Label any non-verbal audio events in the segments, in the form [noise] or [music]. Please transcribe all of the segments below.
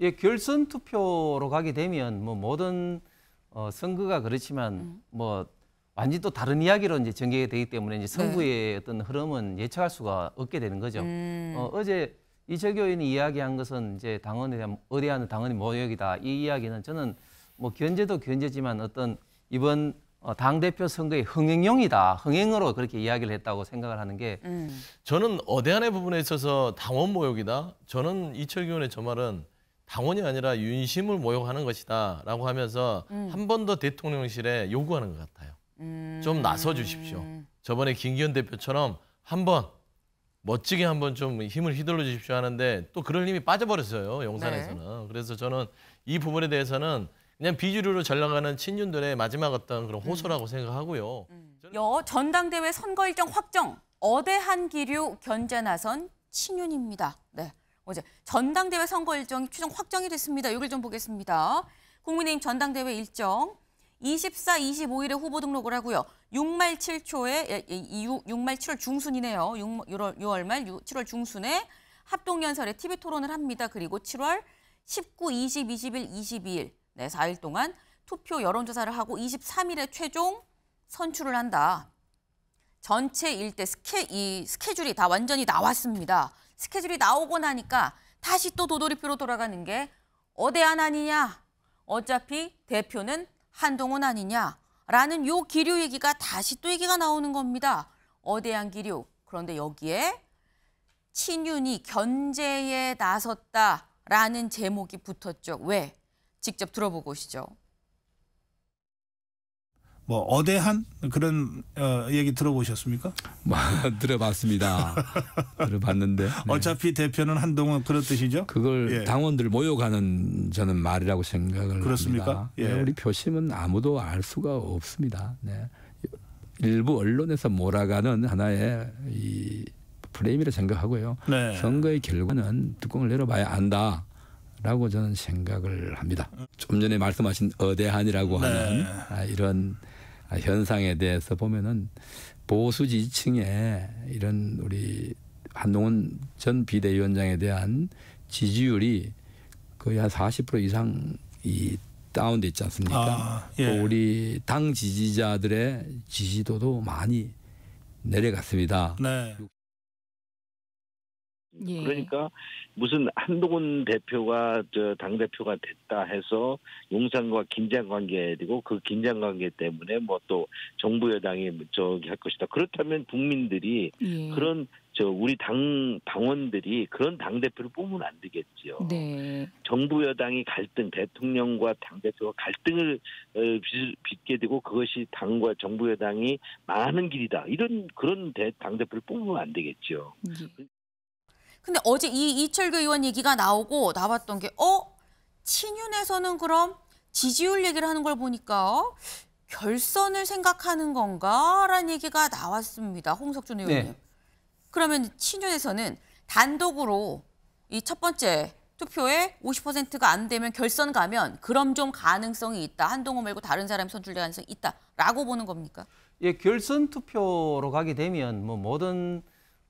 예, 결선 투표로 가게 되면 뭐 모든 어, 선거가 그렇지만 음. 뭐 완전 또 다른 이야기로 이제 전개가 되기 때문에 이제 네. 선거의 네. 어떤 흐름은 예측할 수가 없게 되는 거죠. 음. 어, 어제 이철교 의원이 이야기한 것은 이제 당원에 대한 의대하는당원이 모욕이다. 이 이야기는 저는 뭐 견제도 견제지만 어떤 이번 어, 당 대표 선거의 흥행용이다, 흥행으로 그렇게 이야기를 했다고 생각을 하는 게 음. 저는 어대한의 부분에 있어서 당원 모욕이다. 저는 이철교 의원의 저 말은 당원이 아니라 윤심을 모욕하는 것이다라고 하면서 음. 한번 더 대통령실에 요구하는 것 같아요. 음. 좀 나서 주십시오. 저번에 김기현 대표처럼 한 번 멋지게 한 번 좀 힘을 휘둘러 주십시오 하는데 또 그럴 힘이 빠져버렸어요 용산에서는. 네. 그래서 저는 이 부분에 대해서는 그냥 비주류로 전락하는 친윤들의 마지막 어떤 그런 호소라고 음. 생각하고요. 음. 여 전당대회 선거 일정 확정 어대한 기류 견제 나선 친윤입니다. 네. 어제 전당대회 선거 일정이 최종 확정이 됐습니다. 이걸 좀 보겠습니다. 국민의힘 전당대회 일정 24, 25일에 후보 등록을 하고요. 6말 7초에 6말 7월 중순이네요. 6월, 6월 말 7월 중순에 합동연설에 TV 토론을 합니다. 그리고 7월 19, 20, 21, 22일 네, 4일 동안 투표 여론조사를 하고 23일에 최종 선출을 한다. 전체 일대 스케, 이 스케줄이 다 완전히 나왔습니다. 스케줄이 나오고 나니까 다시 또 도돌이표로 돌아가는 게 어대한 아니냐, 어차피 대표는 한동훈 아니냐라는 요 기류 얘기가 다시 또 얘기가 나오는 겁니다. 어대한 기류. 그런데 여기에 친윤이 견제에 나섰다라는 제목이 붙었죠. 왜? 직접 들어보고 오시죠. 뭐 어대한 그런 어, 얘기 들어보셨습니까? 뭐, [laughs] 들어봤습니다. [laughs] 들어봤는데 네. 어차피 대표는 한동안 그렇듯이죠. 그걸 예. 당원들 모욕하는 저는 말이라고 생각을 그렇습니까? 예, 예. 우리 표심은 아무도 알 수가 없습니다. 네. 일부 언론에서 몰아가는 하나의 이 프레임이라 생각하고요. 네. 선거의 결과는 뚜껑을 열어봐야 안다. 라고 저는 생각을 합니다. 좀 전에 말씀하신 어대한이라고 네. 하는 아, 이런 아, 현상에 대해서 보면은 보수 지층에 지 이런 우리 한동훈 전 비대위원장에 대한 지지율이 거의 한 40% 이상 이 다운돼 있지 않습니까? 아, 예. 또 우리 당 지지자들의 지지도도 많이 내려갔습니다. 네. 예. 그러니까 무슨 한동훈 대표가 저 당 대표가 됐다 해서 용산과 긴장 관계되고 그 긴장 관계 때문에 뭐 또 정부 여당이 저기 할 것이다. 그렇다면 국민들이 예. 그런 저 우리 당 당원들이 그런 당 대표를 뽑으면 안 되겠지요. 네. 정부 여당이 갈등, 대통령과 당 대표가 갈등을 어, 빚게 되고 그것이 당과 정부 여당이 많은 길이다. 이런 그런 당 대표를 뽑으면 안 되겠지요. 네. 예. 근데 어제 이 이철규 의원 얘기가 나오고 나왔던 게 어? 친윤에서는 그럼 지지율 얘기를 하는 걸 보니까 어? 결선을 생각하는 건가라는 얘기가 나왔습니다. 홍석준 의원님. 네. 그러면 친윤에서는 단독으로 이 첫 번째 투표에 50%가 안 되면 결선 가면 그럼 좀 가능성이 있다. 한동호 말고 다른 사람이 선출될 가능성이 있다라고 보는 겁니까? 예, 결선 투표로 가게 되면 뭐 모든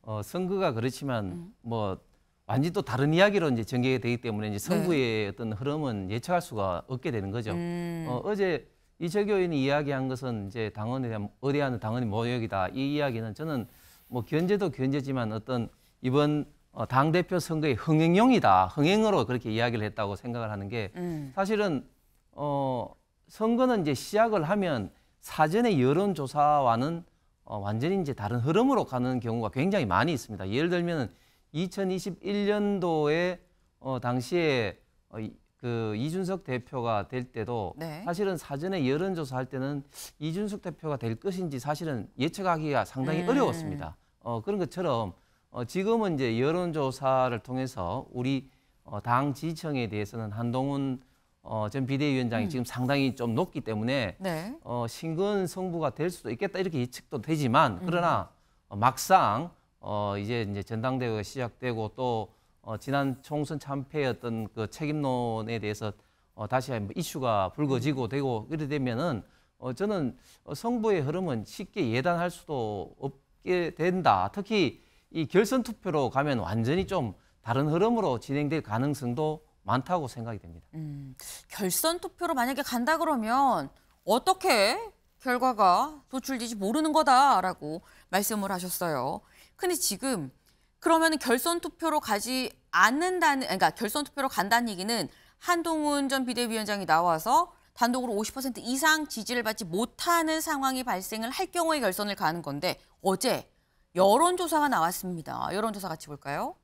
어, 선거가 그렇지만 음. 뭐 완전히 또 다른 이야기로 이제 전개가 되기 때문에 이제 선거의 네. 어떤 흐름은 예측할 수가 없게 되는 거죠. 음. 어, 어제 이철규 의원이 이야기한 것은 이제 당원에 대한 의뢰하는 당원이 모욕이다. 이 이야기는 저는 뭐 견제도 견제지만 어떤 이번 어, 당 대표 선거의 흥행용이다. 흥행으로 그렇게 이야기를 했다고 생각을 하는 게 음. 사실은 어 선거는 이제 시작을 하면 사전에 여론 조사와는 어, 완전히 이제 다른 흐름으로 가는 경우가 굉장히 많이 있습니다. 예를 들면 2021년도에 어, 당시에 어, 그 이준석 대표가 될 때도 네. 사실은 사전에 여론조사 할 때는 이준석 대표가 될 것인지 사실은 예측하기가 상당히 음. 어려웠습니다. 어, 그런 것처럼 어, 지금은 이제 여론조사를 통해서 우리 어, 당 지청에 대해서는 한동훈 어, 전 비대위원장이 음. 지금 상당히 좀 높기 때문에 네. 어, 신근 성부가 될 수도 있겠다 이렇게 예측도 되지만 음. 그러나 음. 막상 어, 이제 이제 전당대회가 시작되고 또 어, 지난 총선 참패였던 그 책임론에 대해서 어, 다시 한번 이슈가 불거지고 음. 되고 이래 되면은 어, 저는 성부의 어, 흐름은 쉽게 예단할 수도 없게 된다. 특히 이 결선 투표로 가면 완전히 좀 다른 흐름으로 진행될 가능성도 많다고 생각이 됩니다. 음, 결선 투표로 만약에 간다 그러면 어떻게 결과가 도출될지 모르는 거다라고 말씀을 하셨어요. 근데 지금 그러면 결선 투표로 가지 않는다는 그러니까 결선 투표로 간다는 얘기는 한동훈 전 비대위원장이 나와서 단독으로 50% 이상 지지를 받지 못하는 상황이 발생을 할 경우에 결선을 가는 건데 어제 여론조사가 나왔습니다. 여론조사 같이 볼까요?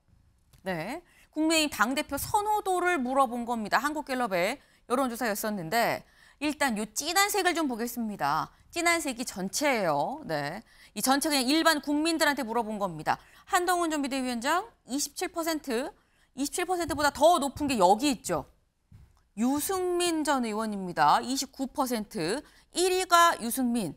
네. 국민의힘 당대표 선호도를 물어본 겁니다. 한국갤럽의 여론조사였었는데 일단 요 진한 색을 좀 보겠습니다. 진한 색이 전체예요. 네. 이 전체 그냥 일반 국민들한테 물어본 겁니다. 한동훈 전 비대위원장 27%, 27%보다 더 높은 게 여기 있죠. 유승민 전 의원입니다. 29%, 1위가 유승민,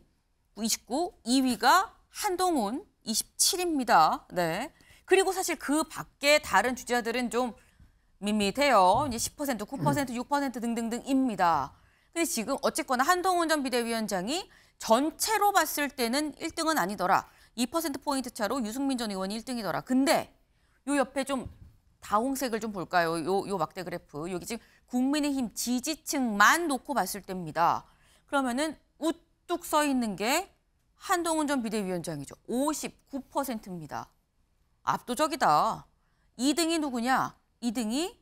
29, 2위가 한동훈, 27입니다. 네. 그리고 사실 그 밖에 다른 주자들은 좀 밋밋해요. 이제 10%, 9%, 6% 등등등입니다. 근데 지금 어쨌거나 한동훈 전 비대위원장이 전체로 봤을 때는 1등은 아니더라. 2%포인트 차로 유승민 전 의원이 1등이더라. 근데 요 옆에 좀 다홍색을 좀 볼까요? 요, 요 막대 그래프. 여기 지금 국민의힘 지지층만 놓고 봤을 때입니다. 그러면은 우뚝 서 있는 게 한동훈 전 비대위원장이죠. 59%입니다. 압도적이다. 2등이 누구냐? 2등이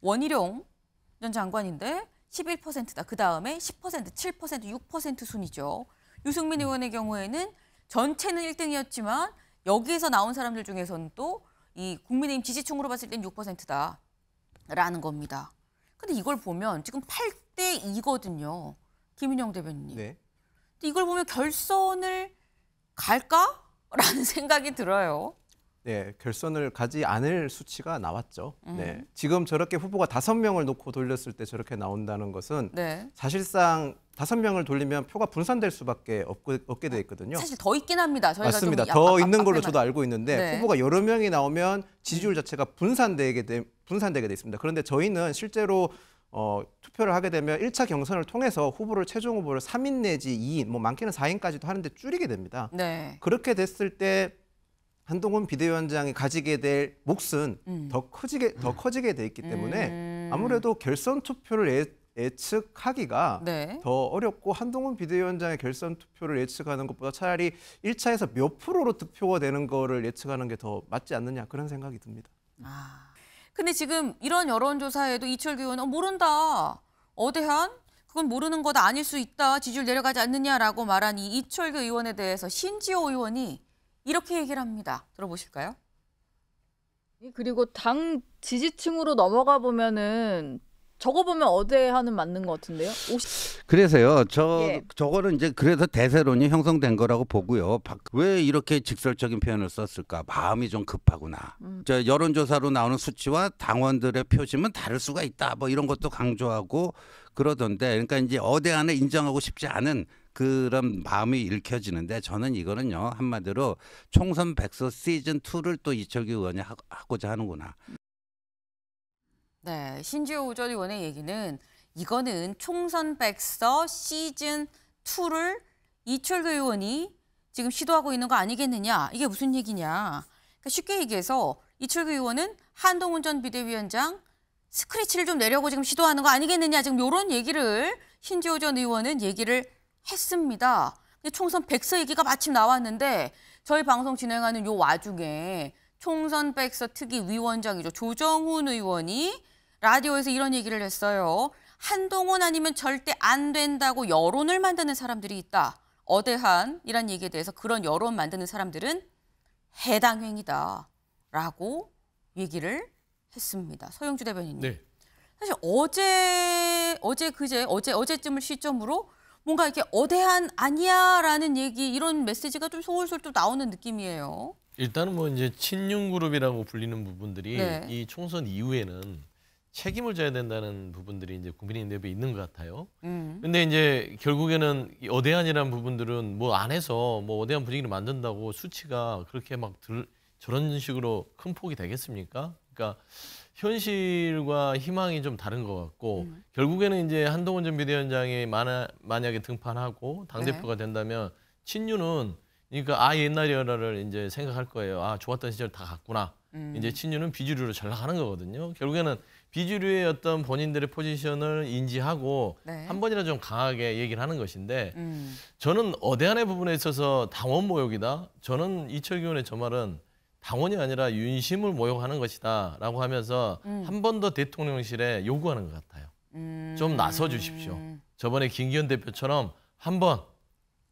원희룡 전 장관인데 11%다. 그다음에 10%, 7%, 6% 순이죠. 유승민 의원의 경우에는 전체는 1등이었지만 여기에서 나온 사람들 중에서는 또 이 국민의힘 지지층으로 봤을 땐 6%다. 라는 겁니다. 근데 이걸 보면 지금 8대 2거든요. 김윤영 대변인님. 네. 이걸 보면 결선을 갈까? 라는 [laughs] 생각이 들어요. 네, 결선을 가지 않을 수치가 나왔죠. 음. 네, 지금 저렇게 후보가 다섯 명을 놓고 돌렸을 때 저렇게 나온다는 것은 네. 사실상 다섯 명을 돌리면 표가 분산될 수밖에 없고, 없게 돼 있거든요. 사실 더 있긴 합니다. 저희가 맞습니다. 더 약, 약, 있는 걸로 저도 알고 있는데 네. 후보가 여러 명이 나오면 지지율 음. 자체가 분산되게 돼, 분산되게 돼 있습니다. 그런데 저희는 실제로 어, 투표를 하게 되면 1차 경선을 통해서 후보를 최종 후보를 3인 내지 2인, 뭐 많게는 4인까지도 하는데 줄이게 됩니다. 네. 그렇게 됐을 때 한동훈 비대위원장이 가지게 될 몫은 음. 더 커지게 더 커지게 돼 있기 때문에 음. 아무래도 결선 투표를 예, 측하기가더 네. 어렵고 한동훈 비대위원장의 결선 투표를 예측하는 것보다 차라리 1차에서 몇 프로로 득표가 되는 거를 예측하는 게 더 맞지 않느냐 그런 생각이 듭니다. 아. 근데 지금 이런 여론조사에도 이철규 의원 어, 모른다. 어대한 그건 모르는 거다 아닐 수 있다. 지지율 내려가지 않느냐라고 말한 이 이철규 의원에 대해서 신지호 의원이 이렇게 얘기를 합니다. 들어보실까요? 그리고 당 지지층으로 넘어가 보면은 저거 보면 어제 하는 맞는 것 같은데요. 50... 그래서요. 저 예. 저거는 이제 그래서 대세론이 형성된 거라고 보고요. 왜 이렇게 직설적인 표현을 썼을까? 마음이 좀 급하구나. 음. 저 여론조사로 나오는 수치와 당원들의 표심은 다를 수가 있다. 뭐 이런 것도 강조하고 그러던데, 그러니까 이제 어대 안에 인정하고 싶지 않은 그런 마음이 읽혀지는데 저는 이거는요 한마디로 총선 백서 시즌 2를 또 이철규 의원이 하고자 하는구나. 네, 신지호 전 의원의 얘기는 이거는 총선 백서 시즌 2를 이철규 의원이 지금 시도하고 있는 거 아니겠느냐. 이게 무슨 얘기냐. 그러니까 쉽게 얘기해서 이철규 의원은 한동훈 전 비대위원장 스크래치를 좀 내려고 지금 시도하는 거 아니겠느냐. 지금 이런 얘기를 신지호 전 의원은 얘기를 했습니다. 총선 백서 얘기가 마침 나왔는데 저희 방송 진행하는 요 와중에 총선 백서 특위 위원장이죠. 조정훈 의원이 라디오에서 이런 얘기를 했어요. 한동훈 아니면 절대 안 된다고 여론을 만드는 사람들이 있다. 어대한이란 얘기에 대해서 그런 여론 만드는 사람들은 해당 행위다. 라고 얘기를 했습니다. 서영주 대변인님. 네. 사실 어제 어제 그제 어제 어제쯤을 시점으로 뭔가 이렇게 어대한 아니야라는 얘기 이런 메시지가 좀 솔솔 또 나오는 느낌이에요. 일단은 뭐 이제 친윤 그룹이라고 불리는 부분들이 네. 이 총선 이후에는 책임을 져야 된다는 부분들이 이제 국민의힘에 있는 것 같아요. 음. 근데 이제 결국에는 어대한이라는 부분들은 뭐 안에서 뭐 어대한 분위기를 만든다고 수치가 그렇게 막 들, 저런 식으로 큰 폭이 되겠습니까? 그러니까 현실과 희망이 좀 다른 것 같고 음. 결국에는 이제 한동훈 전 비대위원장이 만화 만약에 등판하고 당 대표가 네. 된다면 친윤은 그러니까 아 옛날이라를 이제 생각할 거예요. 아 좋았던 시절 다 갔구나. 음. 이제 친윤은 비주류로 전락하는 거거든요. 결국에는 비주류의 어떤 본인들의 포지션을 인지하고 네. 한 번이라 좀 강하게 얘기를 하는 것인데 음. 저는 어대한의 부분에 있어서 당원 모욕이다. 저는 이철기 의원의 저 말은 당원이 아니라 윤심을 모욕하는 것이다라고 하면서 음. 한번 더 대통령실에 요구하는 것 같아요. 음. 좀 나서 주십시오. 저번에 김기현 대표처럼 한 번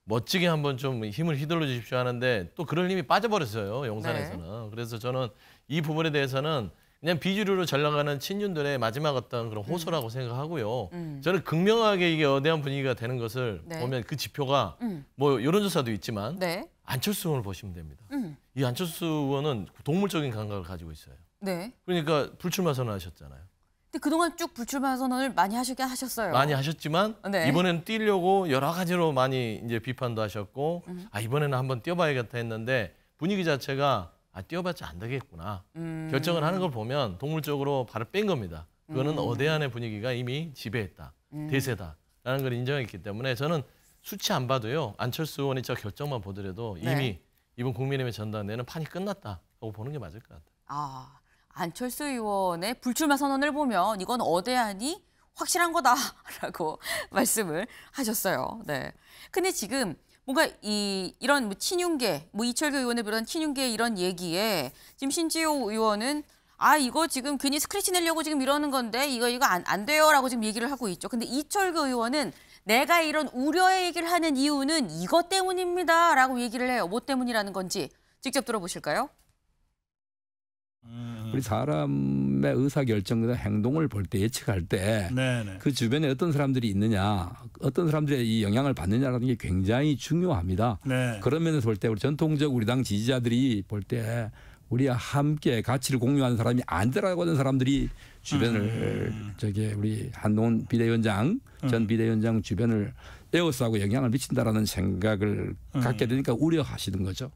멋지게 한 번 좀 힘을 휘둘러 주십시오 하는데 또 그럴 힘이 빠져버렸어요 용산에서는. 네. 그래서 저는 이 부분에 대해서는 그냥 비주류로 전락하는 친윤들의 마지막 어떤 그런 호소라고 음. 생각하고요. 음. 저는 극명하게 이게 어대한 분위기가 되는 것을 네. 보면 그 지표가 음. 뭐 여론조사도 있지만 네. 안철수 의원을 보시면 됩니다. 음. 이 안철수 의원은 동물적인 감각을 가지고 있어요. 네. 그러니까 불출마 선언하셨잖아요. 근데 그동안 쭉 불출마 선언을 많이 하시긴 하셨어요. 많이 하셨지만 네. 이번에는 뛰려고 여러 가지로 많이 이제 비판도 하셨고 음. 아 이번에는 한번 뛰어봐야겠다 했는데 분위기 자체가 아 뛰어봤자 안 되겠구나 음. 결정을 하는 걸 보면 동물적으로 발을 뺀 겁니다. 그거는 음. 어대안의 분위기가 이미 지배했다 음. 대세다라는 걸 인정했기 때문에 저는 수치 안 봐도요 안철수 의원이 저 결정만 보더라도 네. 이미 네. 이번 국민의힘 전당대회는 판이 끝났다고 보는 게 맞을 것 같아요. 아, 안철수 의원의 불출마 선언을 보면 이건 어대하니 확실한 거다라고 [laughs] 말씀을 하셨어요. 네. 근데 지금 뭔가 이 이런 뭐 친윤계, 뭐 이철규 의원을 비롯한 친윤계 이런 얘기에 지금 신지호 의원은 아 이거 지금 괜히 스크래치 내려고 지금 이러는 건데 이거 이거 안, 안 돼요라고 지금 얘기를 하고 있죠. 근데 이철규 의원은 내가 이런 우려의 얘기를 하는 이유는 이것 때문입니다. 라고 얘기를 해요. 뭐 때문이라는 건지 직접 들어보실까요? 음. 우리 사람의 의사결정이 행동을 볼 때 예측할 때그 네, 네. 주변에 어떤 사람들이 있느냐 어떤 사람들의 이 영향을 받느냐라는 게 굉장히 중요합니다 네. 그런 면에서 볼때 우리 전통적 우리 당 지지자들이 볼 때 우리와 함께 가치를 공유하는 사람이 아니라고 하는 사람들이 주변을 음. 저기 우리 한동훈 비대위원장 음. 전 비대위원장 주변을 에어워하고 영향을 미친다라는 생각을 음. 갖게 되니까 우려하시는 거죠.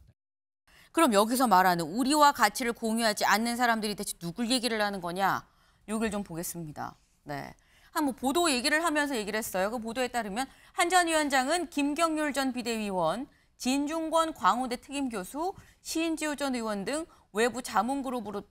그럼 여기서 말하는 우리와 가치를 공유하지 않는 사람들이 대체 누굴 얘기를 하는 거냐? 여기좀 보겠습니다. 네. 한 뭐 보도 얘기를 하면서 얘기를 했어요. 그 보도에 따르면 한 전 위원장은 김경률 전 비대위원, 진중권 광우대 특임 교수, 시지호전 의원 등 외부 자문 그룹으로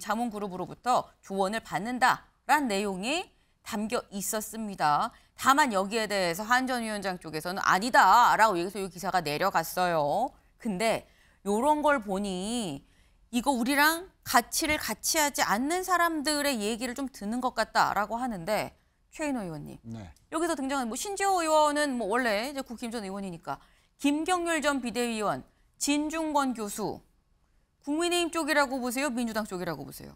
자문 그룹으로부터 조언을 받는다라는 내용이 담겨 있었습니다. 다만 여기에 대해서 한 전 위원장 쪽에서는 아니다라고 여기서 이 기사가 내려갔어요. 근데 이런걸 보니 이거 우리랑 가치를 같이 하지 않는 사람들의 얘기를 좀 듣는 것 같다라고 하는데 최인호 의원님. 네. 여기서 등장한 뭐신재호 의원은 뭐 원래 이제 국힘 전 의원이니까 김경률 전 비대위원, 진중권 교수 국민의힘 쪽이라고 보세요? 민주당 쪽이라고 보세요?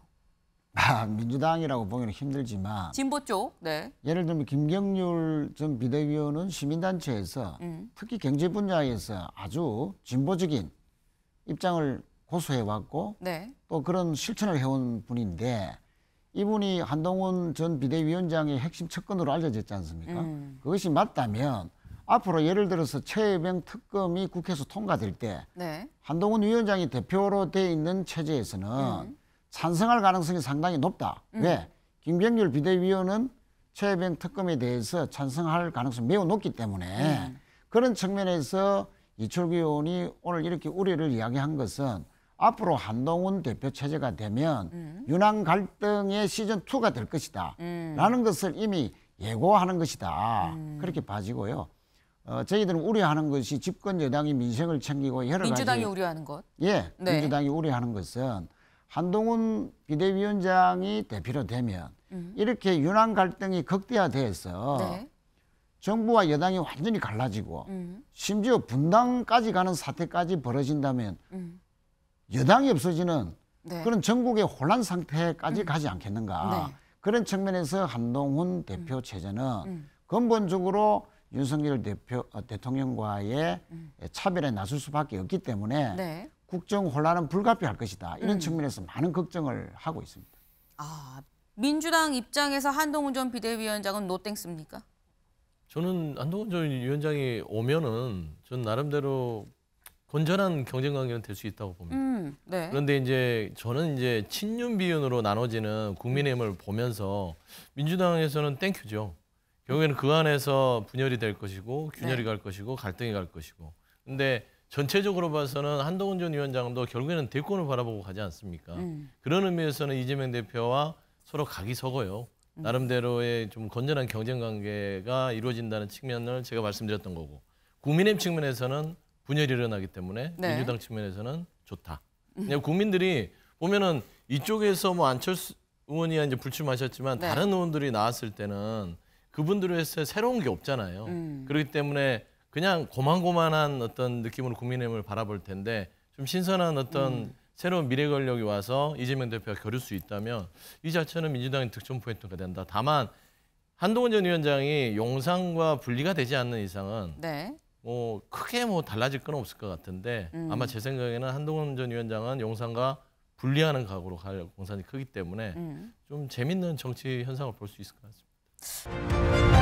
아, 민주당이라고 보기는 힘들지만 진보 쪽. 네. 예를 들면 김경률 전 비대위원은 시민단체에서 음. 특히 경제 분야에서 아주 진보적인 입장을 고수해 왔고 네. 또 그런 실천을 해온 분인데 이분이 한동훈 전 비대위원장의 핵심 측근으로 알려졌지 않습니까? 음. 그것이 맞다면 앞으로 예를 들어서 최혜병 특검이 국회에서 통과될 때 네. 한동훈 위원장이 대표로 돼 있는 체제에서는 음. 찬성할 가능성이 상당히 높다. 음. 왜? 김병률 비대위원은 최혜병 특검에 대해서 찬성할 가능성이 매우 높기 때문에 음. 그런 측면에서 이철규 의원이 오늘 이렇게 우려를 이야기한 것은 앞으로 한동훈 대표 체제가 되면 음. 유난 갈등의 시즌 2가 될 것이다. 음. 라는 것을 이미 예고하는 것이다. 음. 그렇게 봐지고요. 어, 저희들은 우려하는 것이 집권 여당이 민생을 챙기고 여러 민주당이 가지 우려하는 것. 예, 네. 민주당이 우려하는 것은 한동훈 비대위원장이 대표로 되면 음. 이렇게 유난 갈등이 극대화돼서 네. 정부와 여당이 완전히 갈라지고 음. 심지어 분당까지 가는 사태까지 벌어진다면 음. 여당이 없어지는 네. 그런 전국의 혼란 상태까지 음. 가지 않겠는가. 네. 그런 측면에서 한동훈 대표 음. 체제는 음. 근본적으로 윤석열 대표, 어, 대통령과의 음. 차별에 나설 수밖에 없기 때문에 네. 국정 혼란은 불가피할 것이다. 이런 음. 측면에서 많은 걱정을 하고 있습니다. 아, 민주당 입장에서 한동훈 전 비대위원장은 노땡습니까? 저는 한동훈 전 위원장이 오면은 전 나름대로 건전한 경쟁 관계는 될 수 있다고 봅니다. 음, 네. 그런데 이제 저는 이제 친윤 비윤으로 나눠지는 국민의힘을 보면서 민주당에서는 땡큐죠. 결국에는 그 안에서 분열이 될 것이고 균열이 네. 갈 것이고 갈등이 갈 것이고. 근데 전체적으로 봐서는 한동훈 전 위원장도 결국에는 대권을 바라보고 가지 않습니까? 음. 그런 의미에서는 이재명 대표와 서로 각이 서고요. 음. 나름대로의 좀 건전한 경쟁 관계가 이루어진다는 측면을 제가 말씀드렸던 거고 국민의 측면에서는 분열이 일어나기 때문에 네. 민주당 측면에서는 좋다. 그냥 음. 국민들이 보면은 이쪽에서 뭐 안철수 의원이 이제 불출마하셨지만 네. 다른 의원들이 나왔을 때는 그분들을 해서 새로운 게 없잖아요. 음. 그렇기 때문에 그냥 고만고만한 어떤 느낌으로 국민의힘을 바라볼 텐데 좀 신선한 어떤 음. 새로운 미래 권력이 와서 이재명 대표가 겨룰 수 있다면 이 자체는 민주당의 득점 포인트가 된다. 다만 한동훈 전 위원장이 용산과 분리가 되지 않는 이상은 네. 뭐 크게 뭐 달라질 건 없을 것 같은데 음. 아마 제 생각에는 한동훈 전 위원장은 용산과 분리하는 각오로 갈 공산이 크기 때문에 음. 좀 재밌는 정치 현상을 볼 수 있을 것 같습니다. ます。